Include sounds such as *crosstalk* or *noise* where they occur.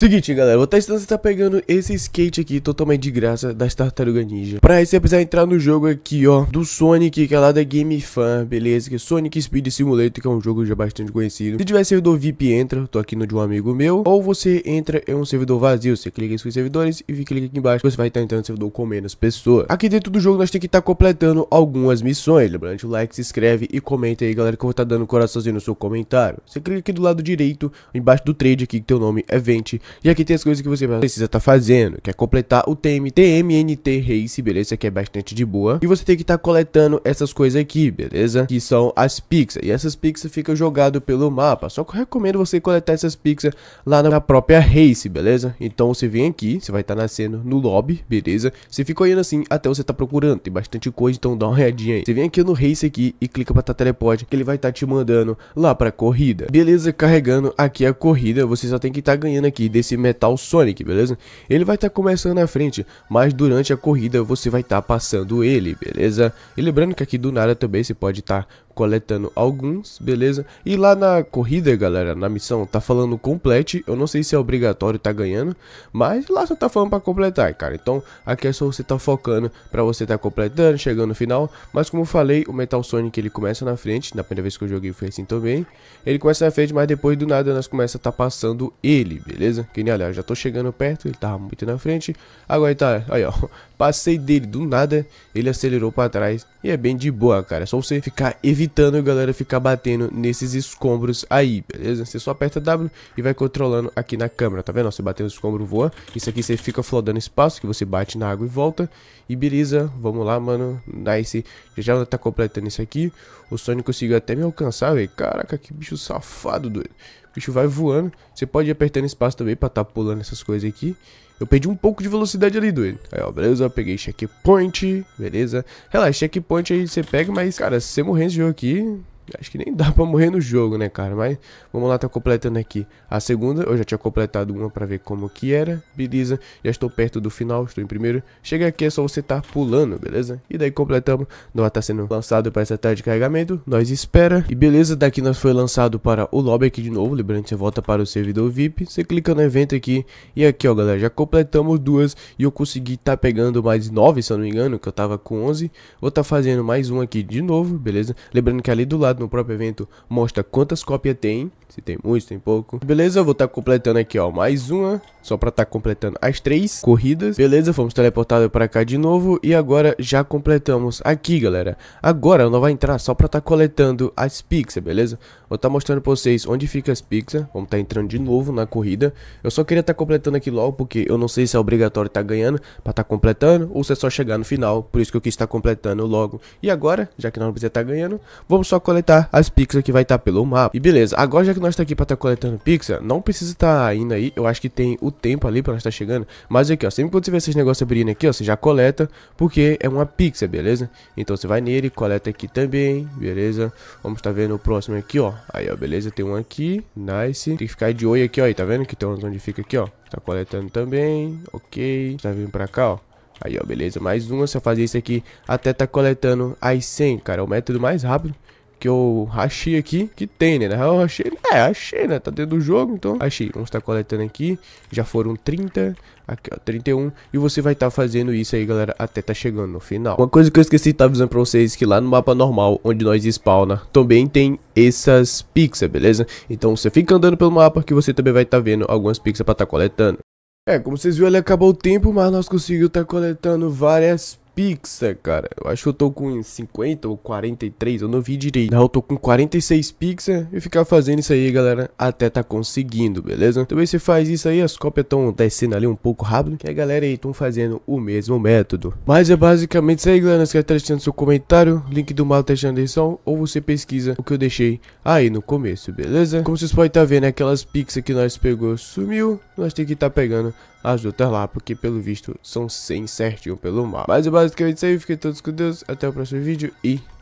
Seguinte, galera, vou testar se tá pegando esse skate aqui totalmente de graça da Tartaruga Ninja. Pra isso, você precisa entrar no jogo aqui, ó, do Sonic, que é lá da Game Fan, beleza? Que é Sonic Speed Simulator, que é um jogo já bastante conhecido. Se tiver servidor VIP, entra, tô aqui no de um amigo meu. Ou você entra em um servidor vazio, você clica em seus servidores e clica aqui embaixo, você vai estar tá entrando no servidor com menos pessoas. Aqui dentro do jogo, nós temos que estar tá completando algumas missões. Lembrando, o like, se inscreve e comenta aí, galera, que eu vou estar tá dando um coraçãozinho no seu comentário. Você clica aqui do lado direito, embaixo do trade aqui, que teu nome é Vente e aqui tem as coisas que você precisa estar tá fazendo, que é completar o TM, TMNT Race, beleza? Que é bastante de boa. E você tem que estar tá coletando essas coisas aqui, beleza? Que são as pixas. E essas pixas ficam jogado pelo mapa. Só que eu recomendo você coletar essas pixas lá na própria race, beleza? Então você vem aqui, você vai estar tá nascendo no lobby, beleza? Você fica olhando assim até você tá procurando. Tem bastante coisa, então dá uma olhadinha aí. Você vem aqui no race aqui e clica pra tá teleporte, que ele vai estar tá te mandando lá pra corrida. Beleza, carregando aqui a corrida, você só tem que estar tá ganhando aqui desse Metal Sonic, beleza? Ele vai estar tá começando na frente, mas durante a corrida você vai estar tá passando ele, beleza? E lembrando que aqui do nada também você pode estar tá coletando alguns, beleza? E lá na corrida, galera, na missão, tá falando complete. Eu não sei se é obrigatório tá ganhando, mas lá só tá falando pra completar, cara. Então, aqui é só você tá focando pra você tá completando, chegando no final. Mas como eu falei, o Metal Sonic, ele começa na frente. Na primeira vez que eu joguei foi assim também. Ele começa na frente, mas depois do nada nós começa a tá passando ele, beleza? Que nem, aliás já tô chegando perto, ele tava muito na frente. Agora tá, aí ó, *laughs* passei dele do nada, ele acelerou pra trás. E é bem de boa, cara. É só você ficar evitando evitando, galera, ficar batendo nesses escombros aí, beleza? Você só aperta W e vai controlando aqui na câmera, tá vendo? Você bateu no escombro, voa. Isso aqui você fica flodando espaço, que você bate na água e volta. E beleza, vamos lá, mano. Nice. Já já tá completando isso aqui. O Sonic conseguiu até me alcançar, velho. Caraca, que bicho safado, doido. O bicho vai voando. Você pode ir apertando espaço também pra tá pulando essas coisas aqui. Eu perdi um pouco de velocidade ali, doido. Aí, ó, beleza, peguei checkpoint, beleza. Relaxa, checkpoint aí você pega, mas, cara, se você morrer nesse jogo aqui, Acho que nem dá *laughs* pra morrer no jogo, né, cara? Mas vamos lá, tá completando aqui a segunda. Eu já tinha completado uma pra ver como que era. Beleza, já estou perto do final, estou em primeiro. Chega aqui, é só você estar tá pulando, beleza? E daí completamos. Nova tá sendo lançado para essa tarde de carregamento. Nós espera. E beleza, daqui nós foi lançado para o lobby aqui de novo. Lembrando, você volta para o servidor VIP. Você clica no evento aqui. E aqui, ó, galera, já completamos duas. E eu consegui tá pegando mais nove, se eu não me engano, que eu tava com onze. Vou tá fazendo mais um aqui de novo, beleza? Lembrando que ali do lado no próprio evento mostra quantas cópias tem, se tem muito, se tem pouco. Beleza, vou estar tá completando aqui, ó, mais uma, só pra estar tá completando as três corridas. Beleza, fomos teleportados pra cá de novo e agora já completamos aqui, galera. Agora não vai entrar só pra estar tá coletando as pixas, beleza? Vou estar tá mostrando pra vocês onde fica as pixas, vamos estar tá entrando de novo na corrida. Eu só queria estar tá completando aqui logo, porque eu não sei se é obrigatório estar ganhando pra estar completando ou se é só chegar no final, por isso que eu quis estar completando logo. E agora, já que não precisa estar ganhando, vamos só coletar Tá, as pixels que vai estar tá pelo mapa. E beleza, agora já que nós tá aqui para estar tá coletando pixel, não precisa estar tá indo aí, eu acho que tem o tempo ali para nós estar tá chegando. Mas aqui, ó, sempre quando você vê esses negócios abrindo aqui, ó, você já coleta, porque é uma pixel, beleza? Então você vai nele, coleta aqui também, beleza? Vamos tá vendo o próximo aqui, ó. Aí, ó, beleza, tem um aqui, nice. Tem que ficar de olho aqui, ó, e tá vendo que tem onde fica aqui, ó. Tá coletando também, ok. Tá vindo pra cá, ó. Aí, ó, beleza, mais uma, só fazer isso aqui até tá coletando as 100, cara, é o método mais rápido que eu achei aqui, que tem, né? eu achei, é, achei, né? Tá dentro do jogo, então achei. Vamos estar tá coletando aqui, já foram 30, aqui ó, 31, e você vai estar tá fazendo isso aí, galera, até tá chegando no final. Uma coisa que eu esqueci de estar tá avisando pra vocês, que lá no mapa normal, onde nós spawna, também tem essas pixas, beleza? Então você fica andando pelo mapa que você também vai estar vendo algumas pixas pra estar coletando. É, como vocês viram, ele acabou o tempo, mas nós conseguimos estar coletando várias Pixa, cara. Eu acho que eu tô com 50 ou 43, eu não vi direito. Não, eu tô com 46 Pixa. e ficar fazendo isso aí, galera, até tá conseguindo, beleza? Também se faz isso aí, as cópias estão descendo ali um pouco rápido, que a galera aí estão fazendo o mesmo método. Mas é basicamente isso aí, galera. Não esquece de deixar seu comentário, link do mal tá deixando na descrição, ou você pesquisa o que eu deixei aí no começo, beleza? Como vocês podem estar tá vendo, aquelas pixas que nós pegou sumiu, nós tem que estar tá pegando as lá, porque pelo visto são 100 certinho pelo mapa. Mas é basicamente isso aí, fiquem todos com Deus, até o próximo vídeo e